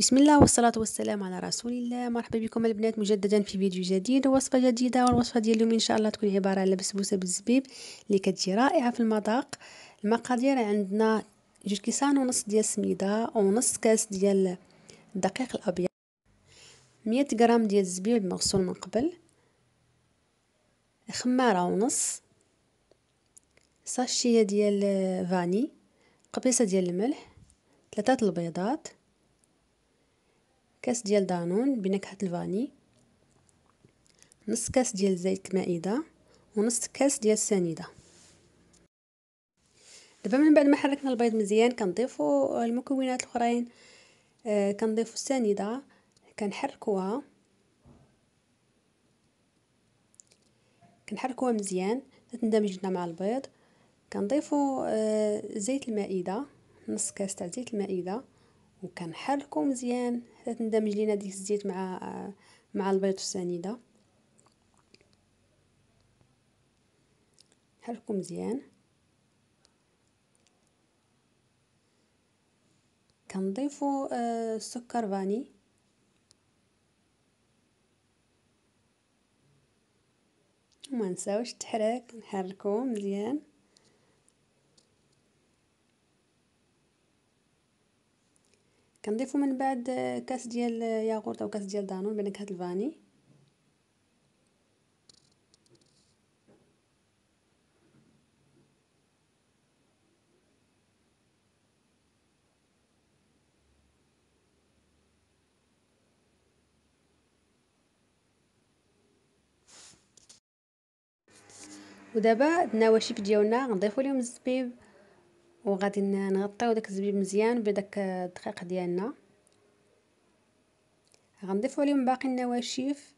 بسم الله والصلاة والسلام على رسول الله مرحبا بكم البنات مجددا في فيديو جديد ووصفة جديدة والوصفة ديال اليوم إن شاء الله تكون عبارة على بسبوسة بالزبيب اللي كتجي رائعة في المذاق المقادير عندنا جوج كيسان ونص ديال السميدة ونص كاس ديال الدقيق الأبيض مية غرام ديال الزبيب مغسول من قبل خمارة ونص ساشية ديال فاني قبيصة ديال الملح ثلاثة البيضات كاس ديال دانون بنكهة الفاني نص كاس ديال زيت المائدة ونص كاس ديال السنيدة دابا من بعد ما حركنا البيض مزيان كنضيفو المكونات الاخرين آه كنضيفو السنيدة كنحركوها كنحركوها مزيان تندمج لنا مع البيض كنضيفو آه زيت المائده نص كاس تاع زيت المائده وكنحركو مزيان حتى تندمج لينا ديك الزيت مع آه، مع البيض والسنيده نحركو مزيان كنضيفو آه، السكر فاني وما نساوش التحريك نحركو مزيان كنضيفو من بعد كاس ديال ياغورت او كاس ديال دانون بنكهه الفاني ودابا النواشف ديالنا غنضيفو ليهم الزبيب وغادي نغطيو داك الزبيب مزيان بداك الدقيق ديالنا غنضيفو عليهم باقي النواشف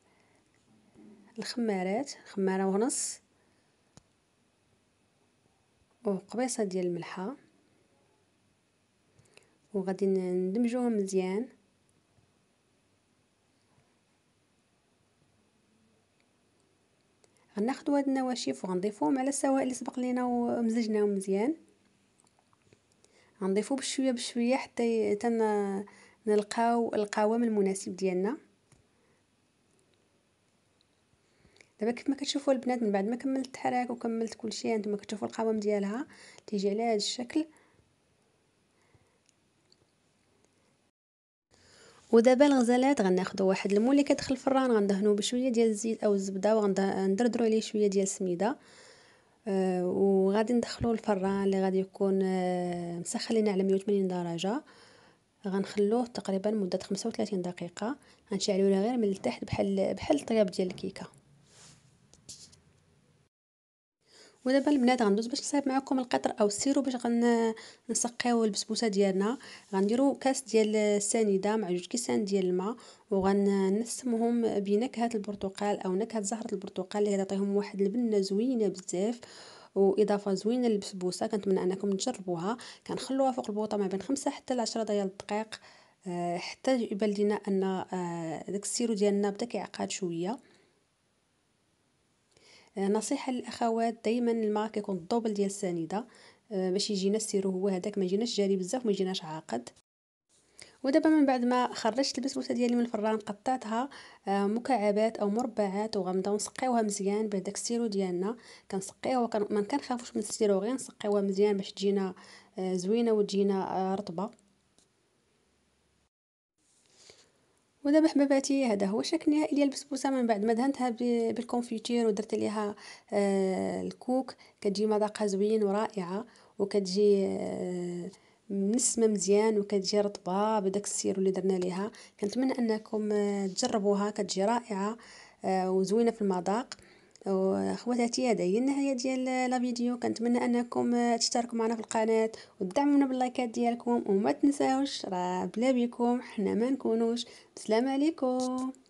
الخمارات خماره ونص وقبيصه ديال الملحه وغادي ندمجوهم مزيان غناخدو هاد النواشف وغنضيفوهم على السوائل اللي سبق لينا ومزجناهم مزيان غنضيفو بشويه بشويه حتى تن نلقاو القوام المناسب ديالنا دابا كيف ما كتشوفوا البنات من بعد ما كملت التحراك وكملت كلشي انتما كتشوفوا القوام ديالها تيجي على هذا الشكل ودابا الغزالات غناخذوا واحد المول اللي كيدخل الفران غندهنوه بشويه ديال الزيت او الزبده وغندردروا عليه شويه ديال السميده وغادي ندخلو الفران اللي غادي يكون آه، مسخن على 180 درجه غنخلوه تقريبا مده 35 دقيقه غنشعلو غير من التحت بحال بحال الطياب ديال الكيكه ودابا البنات غندوز باش نصايب معكم القطر او السيرو باش غنسقيو البسبوسه ديالنا غنديرو كاس ديال السنيده مع جوج كيسان ديال الماء وغنسمهم بنكهه البرتقال او نكهه زهره البرتقال اللي غتعطيهم واحد البنه زوينه بزاف واضافه زوينه للبسبوسه كنتمنى انكم تجربوها كنخلوها فوق البوطه ما بين خمسة حتى لعشرة ديال الدقائق آه، حتى يبان لينا ان آه، داك السيرو ديالنا بدا كيعقد شويه نصيحه للاخوات دائما المارك يكون الدوبل ديال السنيده آه، باش يجينا السيرو هو هذاك ما يجيناش جاري بزاف ما يجيناش عاقد ودابا من بعد ما خرجت البسبوسه ديالي من الفران قطعتها آه، مكعبات او مربعات وغنبداو نسقيوها مزيان بهداك السيرو ديالنا كنسقيوها وكن... ما كنخافوش من السيرو غير نسقيوها مزيان باش تجينا آه، زوينه وتجينا رطبه ودابا حباباتي هذا هو الشكل النهائي ديال البسبوسه من بعد ما دهنتها بالكونفيتير ودرت ليها آه، الكوك كتجي مذاقها زوين ورائعه وكتجي آه منسمه مزيان وكتجي رطبه بداك السيرو اللي درنا ليها كنتمنى انكم آه، تجربوها كتجي رائعه آه، وزوينه في المذاق وخواتاتي هذه هي النهايه ديال لا فيديو كنتمنى انكم تشتركوا معنا في القناه وتدعمونا باللايكات ديالكم وما تنساوش راه بلا بيكم حنا ما نكونوش السلام عليكم